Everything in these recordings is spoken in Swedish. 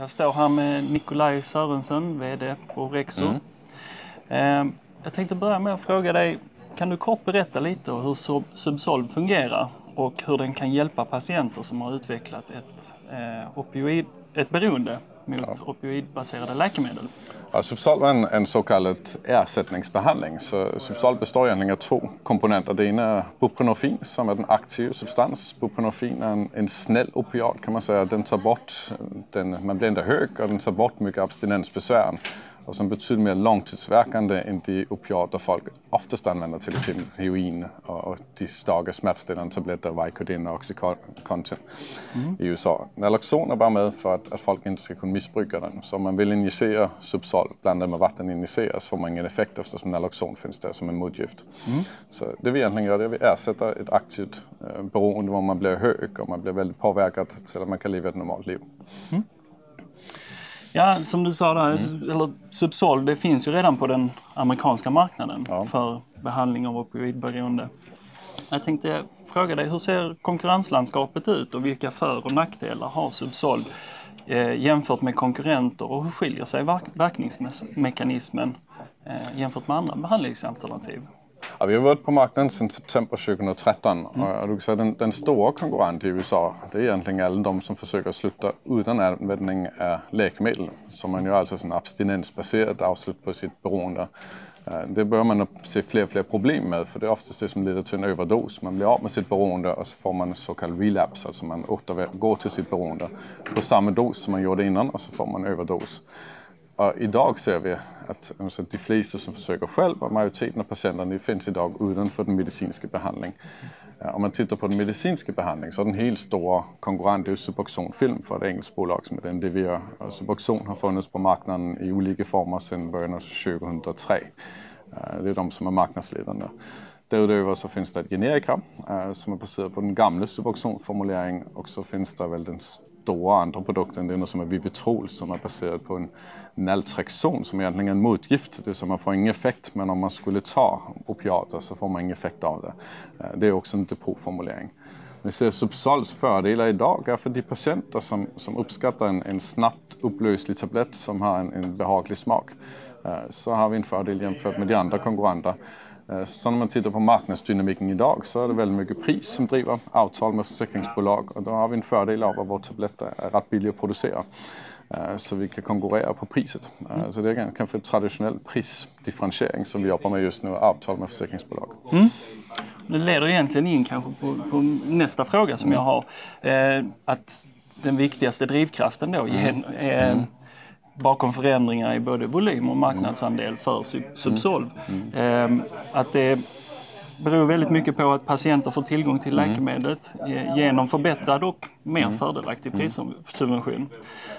Jag står här med Nikolaj Sörensen, VD på Rexo. Mm. Ehm, jag tänkte börja med att fråga dig, kan du kort berätta lite om hur Subsolv fungerar och hur den kan hjälpa patienter som har utvecklat ett, eh, opioid, ett beroende? mot opioidbaserade läkemedel? Ja, Substal var en, en, så kallad ersättningsbehandling. Så Substal består egentligen av två komponenter. Det ena är buprenorfin som är den aktiva substans. Buprenorfin är en, en snäll opiat kan man säga. Den tar bort, den, man blir inte hög och den tar bort mycket abstinensbesvären och som betydligt mer långtidsverkande än de opiater folk oftast använder, till exempel heroin och, och de starka smärtstillande tabletter, Vicodin och Oxycontin mm. i USA. Naloxon är bara med för att, att, folk inte ska kunna missbruka den. Så om man vill injicera Subsol blandat med vatten injiceras får man ingen effekt eftersom Naloxon finns där som en motgift. Mm. Så det vi egentligen gör är att vi ersätter ett aktivt eh, beroende, där man blir hög och man blir väldigt påverkad till att man kan leva ett normalt liv. Mm. Ja, som du sa där, mm. eller Subsol, det finns ju redan på den amerikanska marknaden ja. för behandling av opioidberoende. Jag tänkte fråga dig, hur ser konkurrenslandskapet ut och vilka för och nackdelar har Subsol eh, jämfört med konkurrenter och hur skiljer sig verkningsmekanismen eh, jämfört med andra behandlingsalternativ? Ja, vi har varit på marknaden sedan september 2013 mm. och du kan säga den, den stora konkurrenten i USA det är egentligen alla de som försöker sluta utan användning av eh, läkemedel. Så man gör alltså en abstinensbaserat avslut på sitt beroende. Eh, det börjar man se fler och fler problem med för det är oftast det som leder till en överdos. Man blir av med sitt beroende och så får man så kallad relaps, alltså man återgår till sitt beroende på samma dos som man gjorde innan och så får man överdos. Och idag ser vi att alltså, de flesta som försöker själva, majoriteten av patienterna, finns idag utanför den medicinska behandlingen. Eh, om man tittar på den medicinska behandlingen så är den helt stora konkurrenten Suboxonfilm för ett engelskt bolag som heter Indivior. Och Suboxon har funnits på marknaden i olika former sedan början av 2003. Eh, det är de som är marknadsledande. Därutöver så finns det ett generika eh, som är baserat på den gamla suboxonformuleringen och så finns det väl den stora andra produkter än det är något som är Vivitrol som är baserat på en naltrexon som egentligen är en motgift. Det vill säga man får ingen effekt men om man skulle ta opiater så får man ingen effekt av det. Eh, det är också en depåformulering. Vi ser Subsols fördelar idag är för de patienter som, som uppskattar en, en snabbt upplöslig tablett som har en, en behaglig smak. Eh, så har vi en fördel jämfört med de andra konkurrenterna. Eh, så när man tittar på marknadsdynamiken idag så är det väldigt mycket pris som driver avtal med försäkringsbolag och då har vi en fördel av att vår tablett är rätt billig att producera. Eh, så vi kan konkurrera på priset. Eh, mm. Så det är kanske en traditionell prisdifferentiering som vi jobbar med just nu, avtal med försäkringsbolag. Mm. Det leder egentligen in kanske på, på nästa fråga som mm. jag har. att den viktigaste drivkraften då, mm. Gen, eh, mm bakom förändringar i både volym och marknadsandel mm. för mm. Subsolv. Mm. mm. Ehm, att det beror väldigt mycket på att patienter får tillgång till läkemedlet genom förbättrad och mer fördelaktig prissubvention.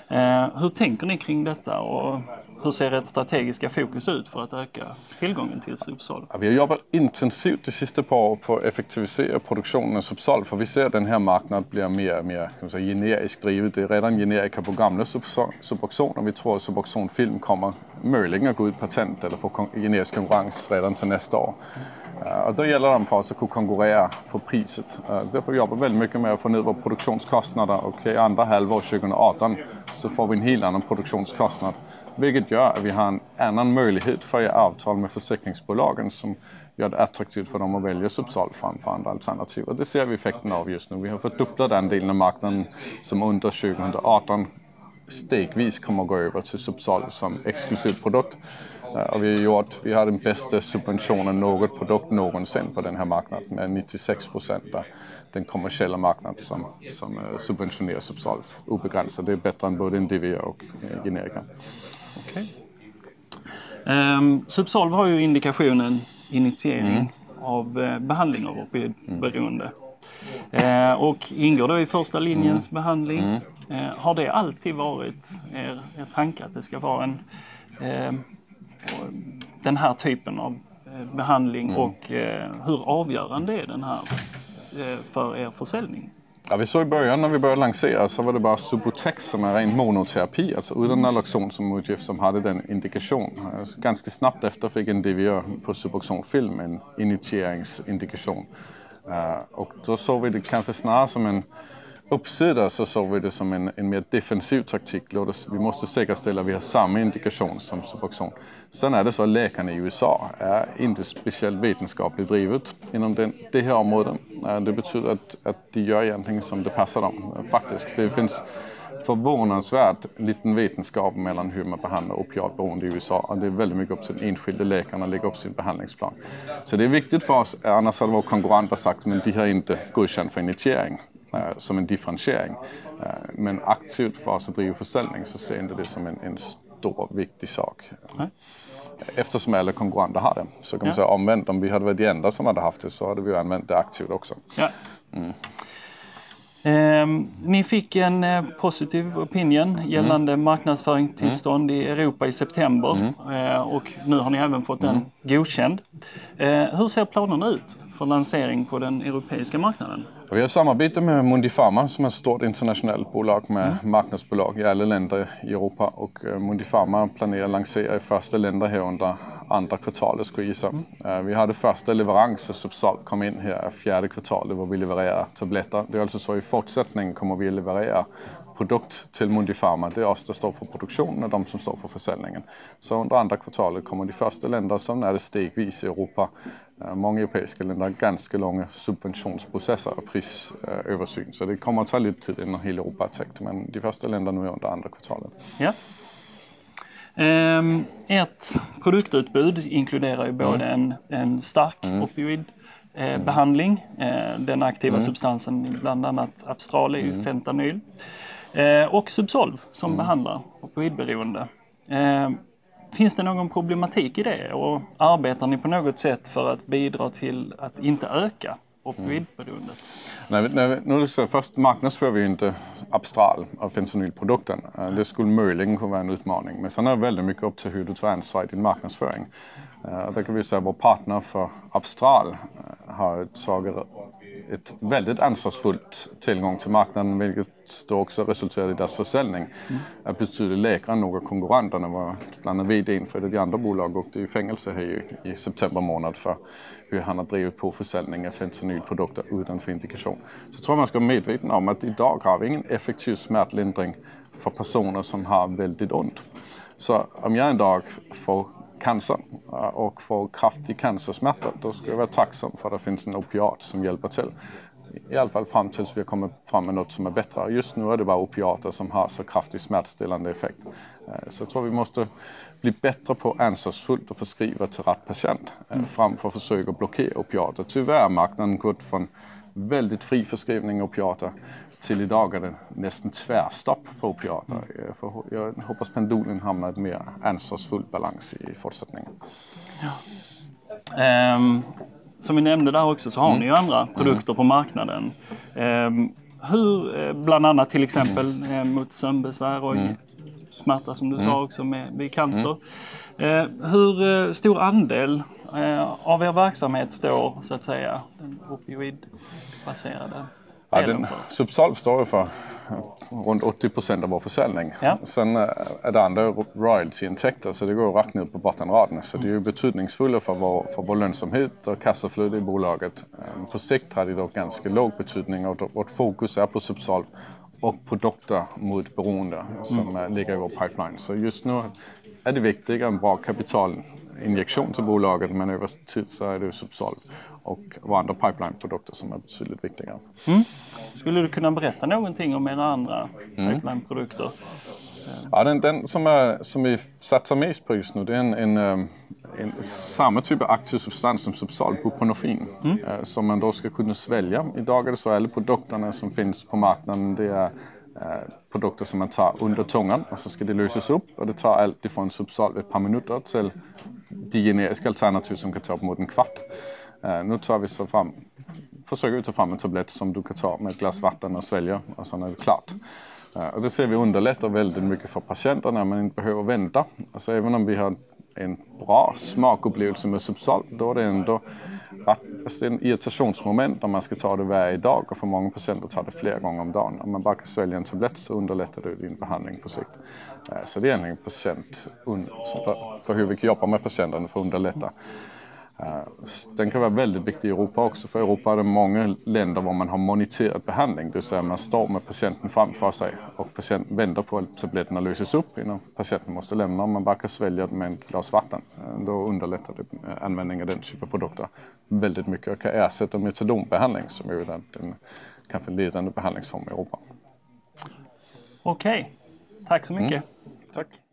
Ehm, hur tänker ni kring detta och hur ser ert strategiska fokus ut för att öka tillgången till subsol? Ja, vi har jobbat intensivt de sista par åren på att effektivisera produktionen av subsol för vi ser att den här marknaden blir mer och mer kan säga, generiskt drivet. Det är redan generika på gamla Suboxon och vi tror att Suboxonfilm kommer möjligen att gå ut patent eller få generisk konkurrens redan till nästa år. Eh, och då gäller det för oss att kunna konkurrera på priset. Därför eh, jobbar vi väldigt mycket med att få ner våra produktionskostnader och i andra halvår 2018 så får vi en helt annan produktionskostnad vilket gör att vi har en annan möjlighet för att göra avtal med försäkringsbolagen som gör det attraktivt för dem att välja Subsol framför andra alternativ. Och det ser vi effekten av just nu. Vi har fördubblat andelen av marknaden som under 2018 stegvis kommer att gå över till Subsol som exklusiv produkt. Eh, och vi, har gjort, vi har den bästa subventionen något produkt någonsin på den här marknaden med 96 procent av den kommersiella marknaden som, som eh, subventionerar Subsolv obegränsat. Det är bättre än både Indivia och eh, generika. Okay. Um, ehm, Subsolv har ju indikationen initiering mm. av eh, behandling av mm. opioidberoende. Mm. Eh, och ingår då i första linjens mm. behandling. Mm. Eh, har det alltid varit er, er tanke att det ska vara en, ehm, den här typen av eh, behandling mm. och eh, hur avgörande är den här eh, för er försäljning? Ja, vi såg i början när vi började lansera så var det bara Subutex som är ren monoterapi, alltså utan Naloxon som utgift som hade den indikation. Ganska snabbt efter fick en DVÖ på Suboxonfilm en initieringsindikation. Eh, och då såg vi det kanske snarare som en uppsida så såg vi det som en, en mer defensiv taktik. Vi måste säkerställa att vi har samma indikation som Suboxone. Sen är det så att läkarna i USA är inte speciellt vetenskapligt drivet inom den, det här området. Eh, det betyder att, att de gör egentligen som det passar dem, eh, faktiskt. Det finns förvånansvärt liten vetenskap mellan hur man behandlar opiatberoende i USA. Och det är väldigt mycket upp till den enskilde läkaren att lägga upp sin behandlingsplan. Så det är viktigt för oss, annars hade våra konkurrenter sagt men de har inte godkänt för initiering. Eh, som en differentiering. Eh, men aktivt för oss att driva försäljning så ser jag inte det som en, en stor viktig sak. Nej. Eftersom alla konkurrenter har det. Så kan man säga omvänt, om vi hade varit de enda som hade haft det så hade vi använt det aktivt också. Ja. Mm. Ehm, ni fick en eh, positiv opinion mm. gällande mm. marknadsföringstillstånd mm. i Europa i september mm. Eh, och nu har ni även fått den mm. godkänd. Eh, hur ser planerna ut för lansering på den europeiska marknaden? Vi har samarbete med Mundipharma som är ett stort internationellt bolag med mm. marknadsbolag i alla länder i Europa och Mundipharma planerar att lansera i första länder här under andra kvartalet skulle jag gissa. Mm. Eh, vi hade första leveransen som kom in här fjärde kvartalet var vi levererar tabletter. Det är alltså så i fortsättningen kommer vi leverera produkt till Mundipharma. Det är oss som står för produktionen och de som står för försäljningen. Så under andra kvartalet kommer de första länderna, som är det stegvis i Europa, eh, många europeiska länder har ganska långa subventionsprocesser och prisöversyn. Så det kommer att ta lite tid innan hela Europa är täckt, men de första länderna nu är under andra kvartalet. Ja. Ehm, ett produktutbud inkluderar ju både mm. en, en stark mm. opioidbehandling, eh, eh, den aktiva mm. substansen bland annat Abstral är ju mm. fentanyl, eh, och Subsolv som behandlar opioidberoende. Ehm, finns det någon problematik i det och arbetar ni på något sätt för att bidra till att inte öka opioidberoendet. Mm. När, när, när först marknadsför vi inte Abstral, av fentanylprodukten. Eh, det skulle möjligen kunna vara en utmaning. Men sen är det väldigt mycket upp till hur du tar ansvar i din marknadsföring. Eh, där kan vi säga att vår partner för Abstral eh, har tagit ett väldigt ansvarsfullt tillgång till marknaden vilket då också resulterade i deras försäljning. Mm. Betydligt lägre än några konkurrenter, var bland annat VD för ett andra bolag åkte i fängelse här i, i september månad för hur han har drivit på försäljning av fentanylprodukter produkter utanför indikation. Så jag tror man ska vara medveten om att idag har vi ingen effektiv smärtlindring för personer som har väldigt ont. Så om jag en dag får cancer eh, och får kraftig cancersmärta, då ska jag vara tacksam för att det finns en opiat som hjälper till. I alla fall fram tills vi har kommit fram med något som är bättre. Just nu är det bara opiater som har så kraftig smärtstillande effekt. Eh, så jag tror vi måste bli bättre på ansvarsfullt och förskriva till rätt patient eh, mm. framför att försöka blockera opiater. Tyvärr har marknaden gått från väldigt fri förskrivning av opiater till idag är det nästan tvärstopp för opiater. Mm. jag hoppas pendulen hamnar i en mer ansvarsfull balans i fortsättningen. Ja. Um, som vi nämnde där också så har mm. ni ju mm. andra produkter mm. på marknaden. Um, hur, eh, bland annat till exempel mm. Eh, mot sömnbesvär och mm. smärta som du sa mm. också med, vid cancer. Uh, hur eh, stor andel uh, av er verksamhet står så att säga den opioidbaserade? Ja, den, Subsolve står för runt 80 procent av vår försäljning. Ja. Sen eh, är det andra royaltyintäkter så det går rakt ner på bottenraden. Så det är ju mm. betydningsfulla för vår, för vår lönsamhet och kassaflöde i bolaget. Eh, på sikt har det dock ganska låg betydning och vårt fokus är på Subsolve och produkter mot beroende som mm. Eh, ligger i vår pipeline. Så just nu är det viktigare en bra kapitalinjektion till bolaget men över tid så är det ju Subsolve och vad andra pipelineprodukter som är betydligt viktigare. Mm. Skulle du kunna berätta någonting om era andra mm. pipelineprodukter? Ja, den, den som, är, som, vi satsar mest på just nu det är en, en, eh, en samma typ av aktiv substans som Subsal, buprenorfin, mm. Eh, som man då ska kunna svälja. Idag är det så att alla produkterna som finns på marknaden det är eh, produkter som man tar under tungan och så ska det lösas upp och det tar allt ifrån Subsal ett par minuter till de generiska alternativ som kan ta upp mot en kvart. Eh, nu tar vi så fram, försöker vi ta fram en tablett som du kan ta med ett glas vatten och svälja och sen är det klart. Eh, och det ser vi underlättar väldigt mycket för patienterna, man inte behöver vänta. Alltså även om vi har en bra smakupplevelse med Subsol, då är det ändå rätt, alltså det irritationsmoment om man ska ta det varje dag och för många patienter tar det flera gånger om dagen. Om man bara kan svälja en tablett så underlättar det din behandling på sikt. Eh, så det är egentligen patient, för, för hur vi kan jobba med patienterna för att underlätta. Eh, den kan vara väldigt viktig i Europa också, för i Europa är det många länder där man har moniterad behandling, det vill säga man står med patienten framför sig och patienten väntar på att tabletterna löses upp innan patienten måste lämna. Om man bara kan svälja det med ett glas vatten, eh, då underlättar det eh, användningen av den typen av produkter väldigt mycket och kan ersätta metadonbehandling som är den kanske ledande behandlingsformen i Europa. Okej, tack så mycket. Mm. Tack.